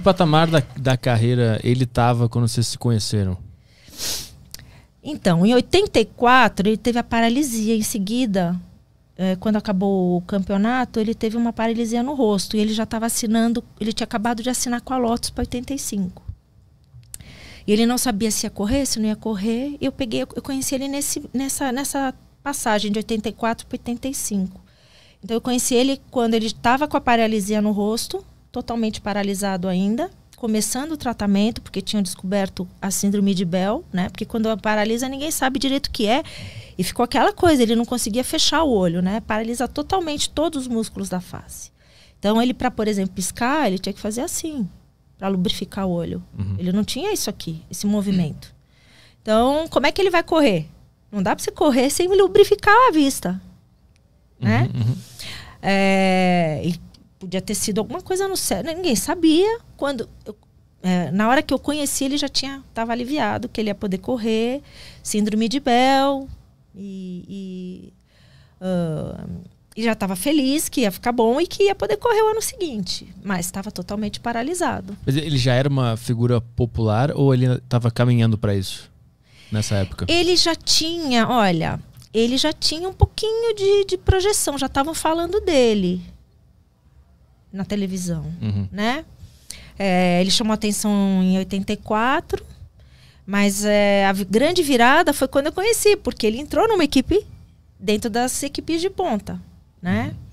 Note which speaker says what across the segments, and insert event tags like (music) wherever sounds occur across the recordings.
Speaker 1: que patamar da, da carreira ele estava quando vocês se conheceram?
Speaker 2: Então, em 84, ele teve a paralisia. Em seguida, é, quando acabou o campeonato, ele teve uma paralisia no rosto. E ele já estava assinando, ele tinha acabado de assinar com a Lotus para 85. E ele não sabia se ia correr, se não ia correr. Eu peguei, eu conheci ele nesse, nessa, nessa passagem de 84 para 85. Então eu conheci ele quando ele estava com a paralisia no rosto totalmente paralisado ainda, começando o tratamento, porque tinham descoberto a síndrome de Bell, né? Porque quando paralisa, ninguém sabe direito o que é. E ficou aquela coisa, ele não conseguia fechar o olho, né? Paralisa totalmente todos os músculos da face. Então, ele, para, por exemplo, piscar, ele tinha que fazer assim, para lubrificar o olho. Uhum. Ele não tinha isso aqui, esse movimento. Então, como é que ele vai correr? Não dá para você correr sem lubrificar a vista, né? Uhum, uhum. É, podia ter sido alguma coisa no cérebro. Ninguém sabia. Quando eu, é, na hora que eu conheci, ele já tinha estava aliviado que ele ia poder correr. Síndrome de Bell. E, e, uh, e já estava feliz que ia ficar bom e que ia poder correr o ano seguinte. Mas estava totalmente paralisado.
Speaker 1: Mas ele já era uma figura popular ou ele estava caminhando para isso? Nessa época? Ele
Speaker 2: já tinha, olha, ele já tinha um pouquinho de, de projeção, já estavam falando dele na televisão, uhum. né? É, ele chamou atenção em 84, mas é, a grande virada foi quando eu conheci, porque ele entrou numa equipe dentro das equipes de ponta, né? Uhum.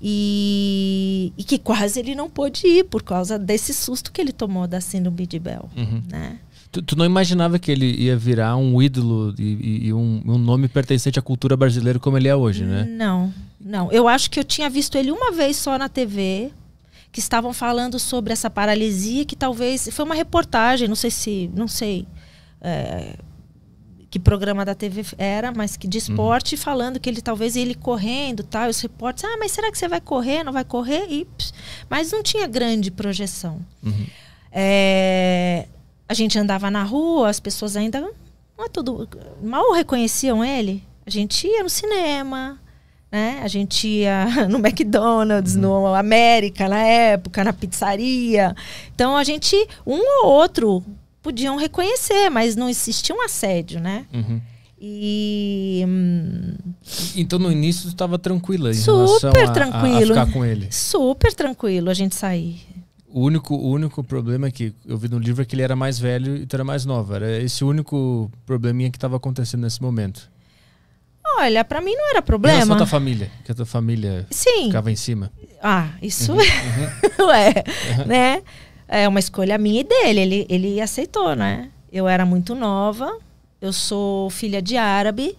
Speaker 2: E, e, que quase ele não pôde ir por causa desse susto que ele tomou da síndrome de Bell, uhum. né?
Speaker 1: Tu, tu, não imaginava que ele ia virar um ídolo e, e um, um, nome pertencente à cultura brasileira como ele é hoje, né?
Speaker 2: Não, não. Eu acho que eu tinha visto ele uma vez só na TV, que estavam falando sobre essa paralisia, que talvez foi uma reportagem, não sei se, não sei é, que programa da TV era, mas que de uhum. esporte uhum. falando que ele talvez ele correndo, tal, tá, os repórteres, ah, mas será que você vai correr? Não vai correr? E, mas não tinha grande projeção. Uhum. É, a gente andava na rua, as pessoas ainda não é tudo, mal reconheciam ele. A gente ia no cinema, né? A gente ia (laughs) no McDonald's, uhum. no América na época, na pizzaria. Então a gente, um ou outro, podiam reconhecer, mas não existia um assédio, né? Uhum. E. Hum, então no
Speaker 1: início estava tranquila super relação tranquilo. A, a ficar com ele.
Speaker 2: Super tranquilo a gente sair.
Speaker 1: O único, o único problema é que eu vi no livro é que ele era mais velho e tu era mais nova. Era esse único probleminha que estava acontecendo nesse momento.
Speaker 2: Olha, para mim não era problema. Era só tua
Speaker 1: família, que a tua família Sim. ficava em cima.
Speaker 2: Ah, isso uhum, é, uhum. (laughs) Uhum. né? É uma escolha minha e dele. Ele, ele aceitou, né? Eu era muito nova. Eu sou filha de árabe.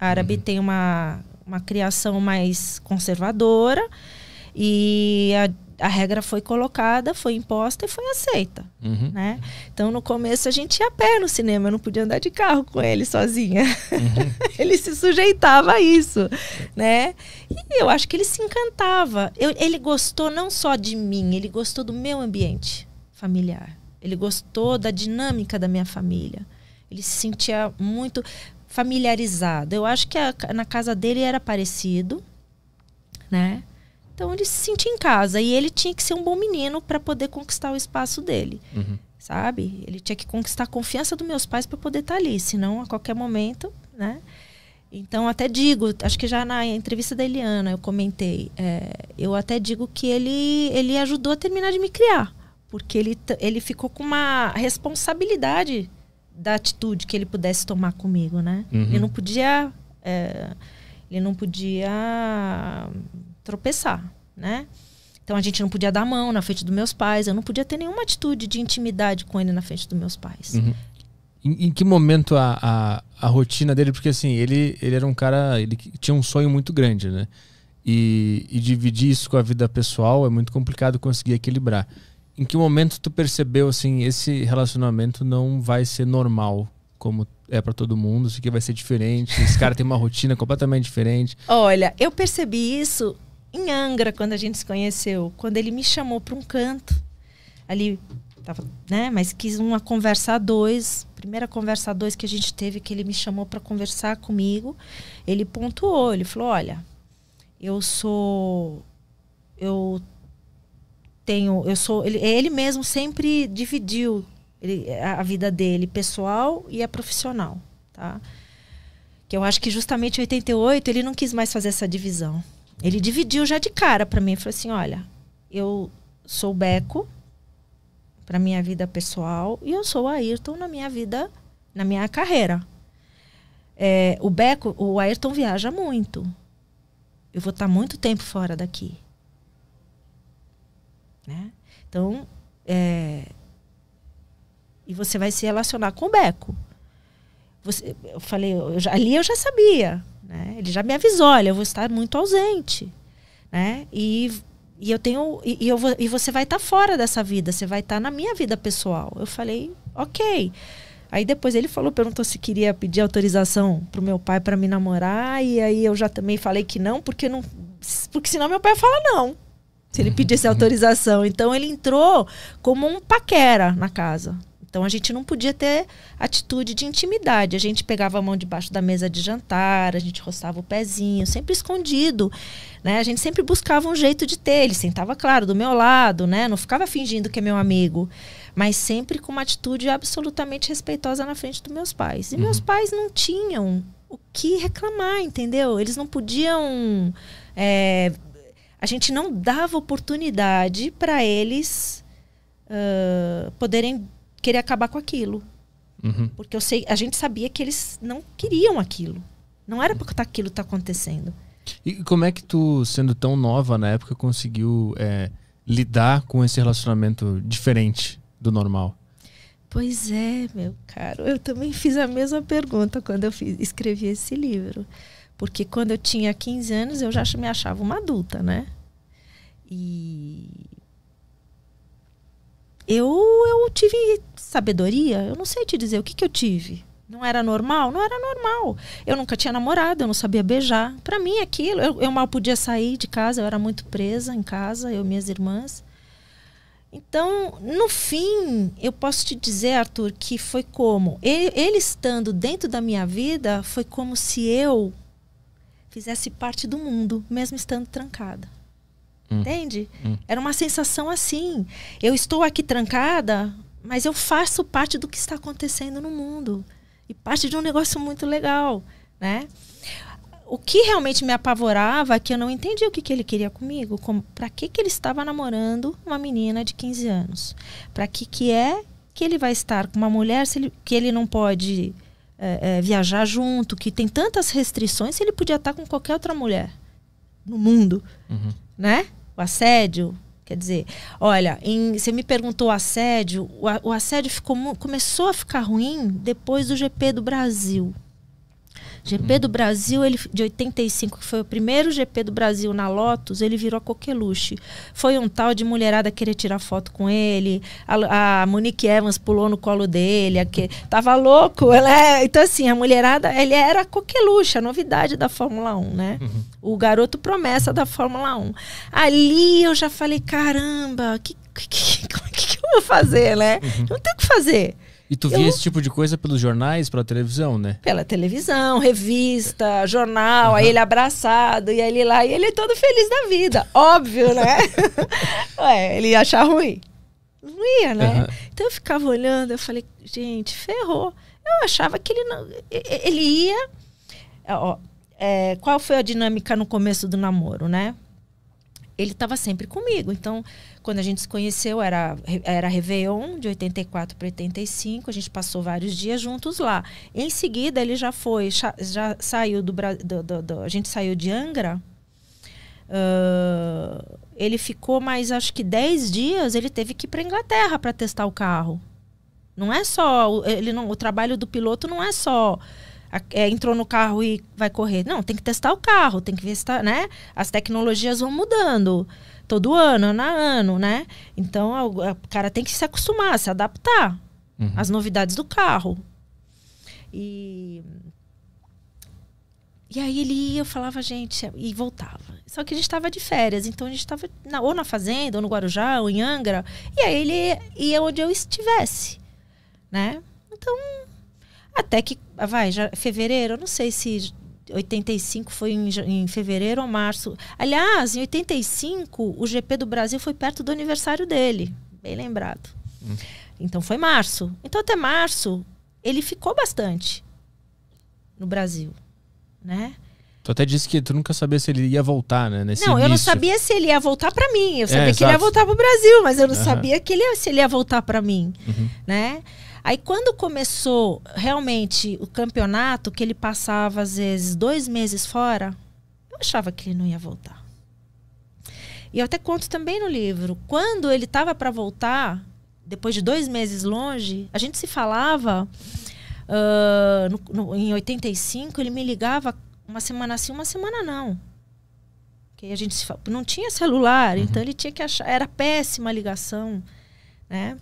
Speaker 2: Árabe uhum. tem uma, uma criação mais conservadora. E a a regra foi colocada, foi imposta e foi aceita, uhum. né? Então no começo a gente ia a pé no cinema, eu não podia andar de carro com ele sozinha.
Speaker 1: Uhum.
Speaker 2: (laughs) ele se sujeitava a isso, né? E eu acho que ele se encantava. Eu, ele gostou não só de mim, ele gostou do meu ambiente familiar. Ele gostou da dinâmica da minha família. Ele se sentia muito familiarizado. Eu acho que a, na casa dele era parecido, né? Então ele se sentia em casa e ele tinha que ser um bom menino para poder conquistar o espaço dele. Uhum. Sabe? Ele tinha que conquistar a confiança dos meus pais para poder estar tá ali, senão a qualquer momento, né? Então até digo, acho que já na entrevista da Eliana eu comentei, é, eu até digo que ele ele ajudou a terminar de me criar, porque ele ele ficou com uma responsabilidade da atitude que ele pudesse tomar comigo, né? Uhum. Ele não podia é, ele não podia tropeçar, né? Então a gente não podia dar a mão na frente dos meus pais, eu não podia ter nenhuma atitude de intimidade com ele na frente dos meus pais. Uhum.
Speaker 1: Em, em, que momento a, a, a, rotina dele, porque assim, ele, ele era um cara, ele tinha um sonho muito grande, né? E, e dividir isso com a vida pessoal é muito complicado conseguir equilibrar. Em que momento tu percebeu assim, esse relacionamento não vai ser normal como é para todo mundo, isso aqui vai ser diferente, esse cara tem uma rotina completamente diferente?
Speaker 2: Olha, eu percebi isso em Angra, quando a gente se conheceu, quando ele me chamou para um canto, ali, tava, né? Mas quis uma conversa a dois, primeira conversa a dois que a gente teve, que ele me chamou para conversar comigo, ele pontuou, ele falou: Olha, eu sou. Eu tenho. Eu sou. Ele, ele mesmo sempre dividiu ele, a, a vida dele, pessoal e a profissional, tá? Que eu acho que justamente em 88 ele não quis mais fazer essa divisão ele dividiu já de cara para mim, falou assim: "Olha, eu sou o Beco para minha vida pessoal e eu sou o Ayrton na minha vida, na minha carreira. É, o Beco, o Ayrton viaja muito. Eu vou estar tá muito tempo fora daqui, né? Então, é, e você vai se relacionar com o Beco. Você, eu falei, eu já, ali eu já sabia. Né? Ele já me avisou, olha, eu vou estar muito ausente. Né? E, e eu tenho. E, e eu vou, e você vai estar tá fora dessa vida, você vai estar tá na minha vida pessoal. Eu falei, ok. Aí depois ele falou, perguntou se queria pedir autorização pro meu pai para me namorar. E aí eu já também falei que não, porque não. Porque senão meu pai fala não. Se ele pedisse (laughs) autorização. Então ele entrou como um paquera na casa. Então a gente não podia ter atitude de intimidade. A gente pegava a mão debaixo da mesa de jantar, a gente roçava o pezinho, sempre escondido. Né? A gente sempre buscava um jeito de ter. Ele sentava, claro, do meu lado, né? Não ficava fingindo que é meu amigo. Mas sempre com uma atitude absolutamente respeitosa na frente dos meus pais. E uhum. meus pais não tinham o que reclamar, entendeu? Eles não podiam. É, a gente não dava oportunidade para eles uh, poderem querer acabar com aquilo. Uhum. Porque eu sei, a gente sabia que eles não queriam aquilo. Não era porque uhum. aquilo tá acontecendo.
Speaker 1: E como é que tu, sendo tão nova na época, conseguiu é, lidar com esse relacionamento diferente do normal?
Speaker 2: Pois é, meu caro. Eu também fiz a mesma pergunta quando eu fiz, escrevi esse livro. Porque quando eu tinha 15 anos, eu já me achava uma adulta, né? E eu eu tive sabedoria, eu não sei te dizer o que, que eu tive. Não era normal? Não era normal. Eu nunca tinha namorado, eu não sabia beijar. Para mim, aquilo, eu, eu, mal podia sair de casa, eu era muito presa em casa, eu e minhas irmãs. Então, no fim, eu posso te dizer, Arthur, que foi como. Ele, ele estando dentro da minha vida, foi como se eu fizesse parte do mundo, mesmo estando trancada. Hum. Entende? Hum. Era uma sensação assim. Eu estou aqui trancada, mas eu faço parte do que está acontecendo no mundo. E parte de um negócio muito legal, né? O que realmente me apavorava é que eu não entendia o que, que ele queria comigo. Como, que, que ele estava namorando uma menina de 15 anos? Para que, que é que ele vai estar com uma mulher ele, que ele não pode é, é, viajar junto, que tem tantas restrições, ele podia estar com qualquer outra mulher no mundo, uhum. né? O assédio, quer dizer, olha, em, você me perguntou assédio, o, o assédio ficou, começou a ficar ruim depois do GP do Brasil. GP do Brasil, ele de 85, que foi o primeiro GP do Brasil na Lotus, ele virou coqueluche. Foi um tal de mulherada querer tirar foto com ele, a, a Monique Evans pulou no colo dele, a que tava louco, ela é, então assim, a mulherada, ele era coqueluche, a novidade da Fórmula 1, né? Uhum. O garoto promessa da Fórmula 1. Ali eu já falei, caramba, que que, que, (laughs) é que eu vou fazer, né? Uhum. Não tem o que fazer.
Speaker 1: E tu via esse tipo de coisa pelos jornais, pela televisão, né?
Speaker 2: Pela televisão, revista, jornal, uhum. aí ele abraçado, e ele lá, e ele todo feliz da vida. Óbvio, né? (laughs) Ué, ele ia achar ruim. Não ia, né? Uhum. Então eu ficava olhando, eu falei, gente, ferrou. Eu achava que ele não. Ele ia. Ó, é, qual foi a dinâmica no começo do namoro, né? ele estava sempre comigo. Então, quando a gente se conheceu, era, era Réveillon, de 84 para 85, a gente passou vários dias juntos lá. Em seguida, ele já foi, já saiu do, Brasil. A gente saiu de Angra. Uh, ele ficou mais, acho que 10 dias, ele teve que ir para Inglaterra para testar o carro. Não é só. Ele não, o trabalho do piloto não é só é, entrou no carro e vai correr. Não, tem que testar o carro, tem que ver se tá, né? As tecnologias vão mudando todo ano, ano a ano, né? Então o cara tem que se acostumar, se adaptar uhum. às novidades do carro. E e aí ele ia, eu falava, gente, e voltava. Só que a gente estava de férias, então a gente estava ou na fazenda, ou no Guarujá, ou em Angra. E aí ele ia onde eu estivesse, né? Então, até que, ah, vai, já, fevereiro, eu não sei se 85 foi em, em, fevereiro ou março. Aliás, em 85, o GP do Brasil foi perto do aniversário dele. Bem lembrado. Hum. Então foi março. Então até março, ele ficou bastante no Brasil, né?
Speaker 1: Tu até disse que tu nunca sabia se ele ia voltar, né? Nesse não, início. eu não sabia
Speaker 2: se ele ia voltar para mim. Eu é, sabia é, que ele ia voltar para o Brasil, mas eu não uhum. sabia que ele, se ele ia voltar para mim, uhum. né? Aí quando começou realmente o campeonato, que ele passava às vezes dois meses fora, eu achava que ele não ia voltar. E eu até conto também no livro, quando ele estava para voltar, depois de dois meses longe, a gente se falava. Uh, no, no, em 85, ele me ligava uma semana sim, uma semana não. Porque a gente não tinha celular, uhum. então ele tinha que achar. Era péssima a ligação, né?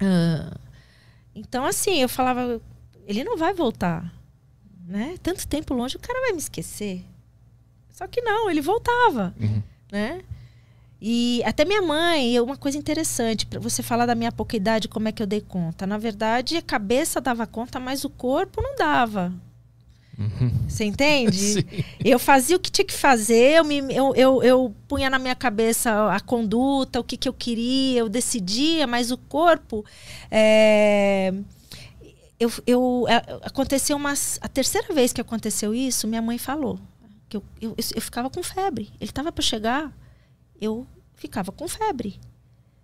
Speaker 2: Uh, então, assim, eu falava, ele não vai voltar, né? Tanto tempo longe, o cara vai me esquecer. Só que não, ele voltava, uhum. né? E até minha mãe, uma coisa interessante, para você falar da minha pouca idade, como é que eu dei conta? Na verdade, a cabeça dava conta, mas o corpo não dava. Você entende? (laughs) Sim. Eu fazia o que tinha que fazer, eu, me, eu, eu, eu punha na minha cabeça a conduta, o que, que eu queria, eu decidia, mas o corpo. É... Eu, eu, é, aconteceu uma, a terceira vez que aconteceu isso, minha mãe falou que eu, eu, eu ficava com febre. Ele estava para chegar, eu ficava com febre.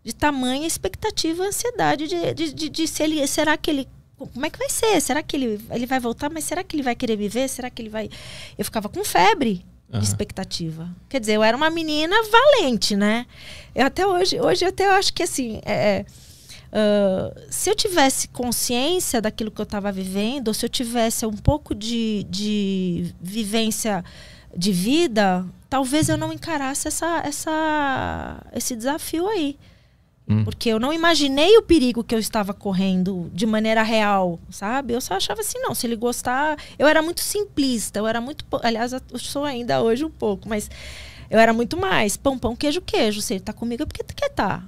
Speaker 2: De tamanha expectativa, ansiedade de, de, de, de se ele, será que ele como é que vai ser? Será que ele, ele vai voltar? Mas será que ele vai querer me ver? Será que ele vai. Eu ficava com febre de expectativa. Quer dizer, eu era uma menina valente, né? Eu até hoje, hoje eu até acho que assim. É, uh, se eu tivesse consciência daquilo que eu estava vivendo, ou se eu tivesse um pouco de, de vivência de vida, talvez eu não encarasse essa, essa, esse desafio aí. Hum. Porque eu não imaginei o perigo que eu estava correndo de maneira real, sabe? Eu só achava assim, não, se ele gostar. Eu era muito simplista, eu era muito. Aliás, eu sou ainda hoje um pouco, mas eu era muito mais. Pão, pão, queijo, queijo. Se ele tá comigo é porque quer tá.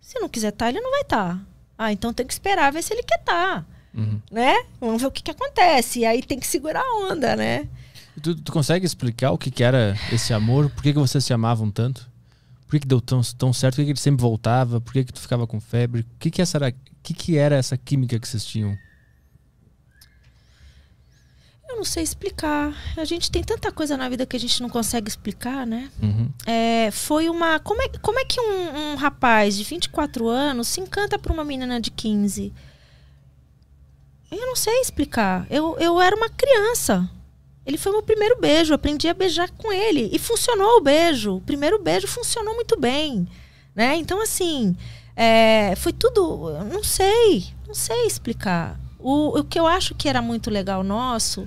Speaker 2: Se não quiser tá, ele não vai tá. Ah, então tem que esperar ver se ele quer tá. Uhum. Né? Vamos ver o que, que acontece. E aí tem que segurar a onda, né?
Speaker 1: Tu, tu consegue explicar o que, que era esse amor? Por que, que vocês se amavam tanto? Por que, que deu tão, tão certo? Por que, que ele sempre voltava? Por que, que tu ficava com febre? O que, que, essa era, que, que era essa química que vocês tinham?
Speaker 2: Eu não sei explicar. A gente tem tanta coisa na vida que a gente não consegue explicar, né? Uhum. É, foi uma. Como é, como é que um, um rapaz de 24 anos se encanta por uma menina de 15? Eu não sei explicar. Eu, eu era uma criança. Ele foi meu primeiro beijo, aprendi a beijar com ele. E funcionou o beijo. O primeiro beijo funcionou muito bem. Né? Então, assim, é, foi tudo. Não sei, não sei explicar. O, o que eu acho que era muito legal nosso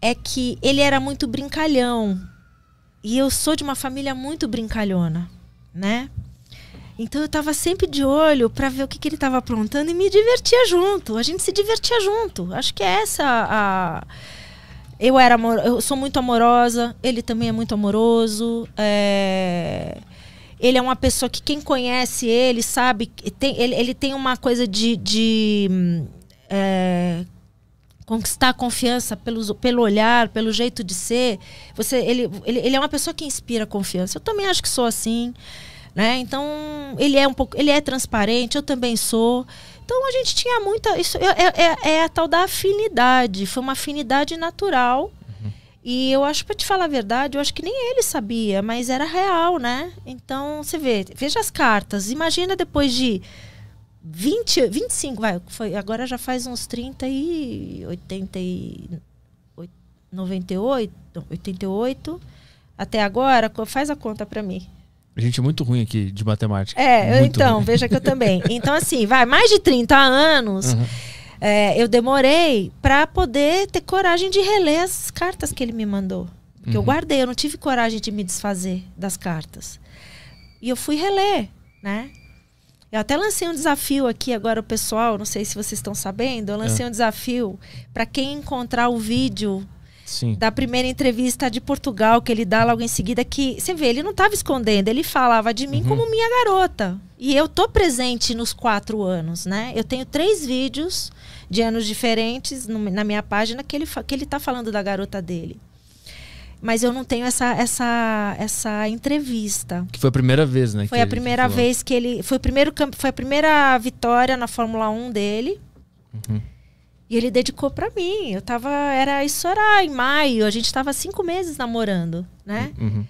Speaker 2: é que ele era muito brincalhão. E eu sou de uma família muito brincalhona, né? Então eu estava sempre de olho para ver o que, que ele estava aprontando e me divertia junto. A gente se divertia junto. Acho que é essa a eu era amor, eu sou muito amorosa, ele também é muito amoroso. É... Ele é uma pessoa que quem conhece ele sabe. Tem, ele, ele tem uma coisa de. de é... conquistar a confiança pelo, pelo olhar, pelo jeito de ser. Você, ele, ele, ele é uma pessoa que inspira confiança. Eu também acho que sou assim. Né? Então, ele é um pouco, ele é transparente, eu também sou. Então a gente tinha muita. Isso é, é, é, é a tal da afinidade. Foi uma afinidade natural. Uhum. E eu acho, para te falar a verdade, eu acho que nem ele sabia, mas era real, né? Então, você vê, veja as cartas. Imagina depois de 20, 25, vai, foi, agora já faz uns 30 e 80 e 98, 88 até agora, faz a conta para mim.
Speaker 1: A gente é muito ruim aqui de matemática. É, eu, então, ruim.
Speaker 2: veja que eu também. (laughs) Então, assim, vai, mais de 30 anos. Uhum. É, eu demorei para poder ter coragem de reler as cartas que ele me mandou. Porque uhum. eu guardei, eu não tive coragem de me desfazer das cartas. E eu fui reler, né? Eu até lancei um desafio aqui agora, o pessoal, não sei se vocês estão sabendo, eu lancei é. um desafio para quem encontrar o vídeo Sim. da primeira entrevista de Portugal que ele dá logo em seguida, que você vê, ele não estava escondendo, ele falava de mim uhum. como minha garota. E eu tô presente nos quatro anos, né? Eu tenho três vídeos de anos diferentes no, na minha página que ele, que ele tá falando da garota dele. Mas eu não tenho essa, essa, essa entrevista.
Speaker 1: Que foi a primeira vez, né? Foi a primeira vez
Speaker 2: que ele. Foi, o primeiro, foi a primeira vitória na Fórmula 1 dele. Uhum. E ele dedicou para mim. Eu tava. Era isso era em maio, a gente tava cinco meses namorando, né? Uhum.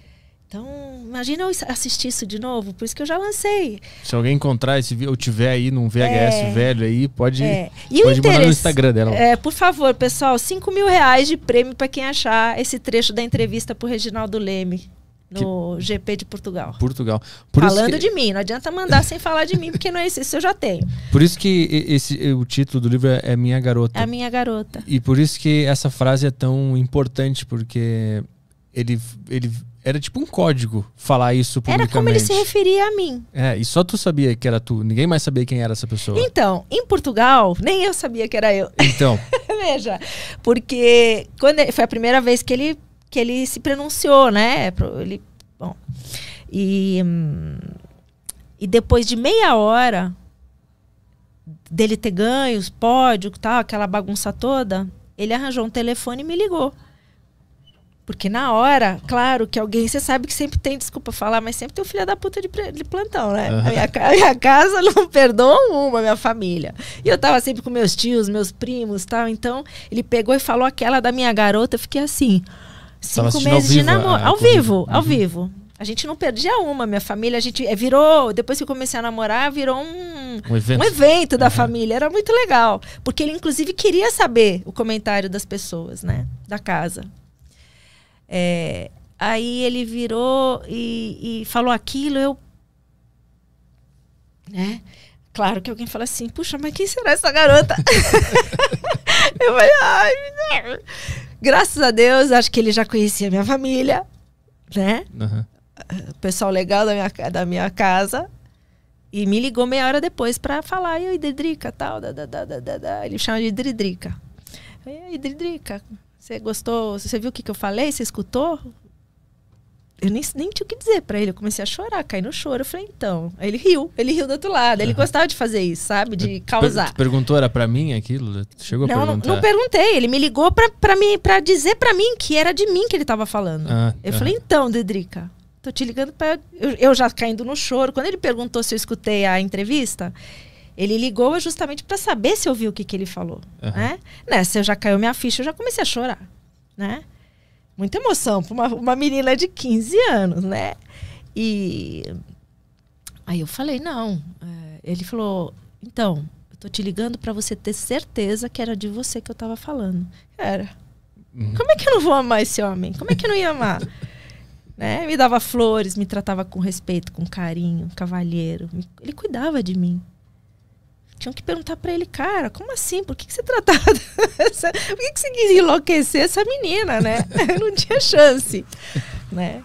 Speaker 2: Então, imagina eu assistir isso de novo, por isso que eu já lancei.
Speaker 1: Se alguém encontrar esse ou tiver aí num VHS é, velho aí, pode, é. e pode mandar no Instagram dela. É,
Speaker 2: por favor, pessoal, 5 mil reais de prêmio para quem achar esse trecho da entrevista pro Reginaldo Leme no que... GP de Portugal.
Speaker 1: Portugal. Por Falando que... de
Speaker 2: mim, não adianta mandar sem falar de mim, porque não é isso, isso eu já tenho.
Speaker 1: Por isso que esse, o título do livro é, é Minha Garota. É Minha Garota. E por isso que essa frase é tão importante, porque ele, ele era tipo um código falar isso publicamente. Era como ele se
Speaker 2: referia a mim.
Speaker 1: É, e só tu sabia que era tu. Ninguém mais sabia quem era essa pessoa.
Speaker 2: Então, em Portugal, nem eu sabia que era eu. Então. (laughs) Veja, porque quando foi a primeira vez que ele que ele se pronunciou, né? Ele, bom. E, e depois de meia hora dele ter ganhos, pódio, tal, aquela bagunça toda, ele arranjou um telefone e me ligou. Porque na hora, claro que alguém, você sabe que sempre tem, desculpa falar, mas sempre tem o um filho da puta de, de plantão, né? Uhum. A, minha, a, minha, casa não (laughs) perdoa uma, minha família. E eu tava sempre com meus tios, meus primos tal. Então, ele pegou e falou aquela da minha garota, eu fiquei assim. Cinco meses de namoro. É, ao vivo, ao uhum. vivo. A gente não perdia uma, minha família, a gente é, virou, depois que eu comecei a namorar, virou um, um evento, um evento da uhum. família. Era muito legal. Porque ele, inclusive, queria saber o comentário das pessoas, né? Da casa. É, aí ele virou e, e falou aquilo, eu. Né? Claro que alguém fala assim, puxa, mas quem será essa garota? (laughs) (laughs) eu falei, ai, meu Deus. Graças a Deus, acho que ele já conhecia minha família, né? Uhum. O pessoal legal da minha, da minha casa. E me ligou meia hora depois para falar, e aí, Didrica, tal, da, da, da, da, da. Ele chama de Dridrica E aí, Didrica, você gostou? Você viu o que, que eu falei? Você escutou? eu nem, nem tinha o que dizer para ele. Eu comecei a chorar, caí no choro. Eu falei, então. Aí ele riu, ele riu do outro lado. Ele uhum. gostava de fazer isso, sabe? De causar.
Speaker 1: Per perguntou, era pra mim aquilo? Chegou não, a perguntar? Não, não
Speaker 2: perguntei. Ele me ligou pra, pra, mim, pra dizer pra mim que era de mim que ele tava falando.
Speaker 1: Ah, eu tá. falei,
Speaker 2: então, Dedrica, tô te ligando pra. Eu, eu já caindo no choro. Quando ele perguntou se eu escutei a entrevista, ele ligou justamente para saber se eu ouvi o que, que ele falou. Uhum. Né? Nessa eu já caiu minha ficha, eu já comecei a chorar. Né? muita emoção para uma, uma menina de 15 anos, né? E aí eu falei, não. É, ele falou, então, eu tô te ligando para você ter certeza que era de você que eu tava falando. Era. Uhum. Como é que eu não vou amar esse homem? Como é que eu não ia amar? (laughs) né? Me dava flores, me tratava com respeito, com carinho, cavalheiro. Ele cuidava de mim tinham que perguntar para ele, cara, como assim? Por que, que você tratava? (laughs) Essa... Por que, que você quis enlouquecer essa menina, né? (laughs) não tinha chance,
Speaker 1: né?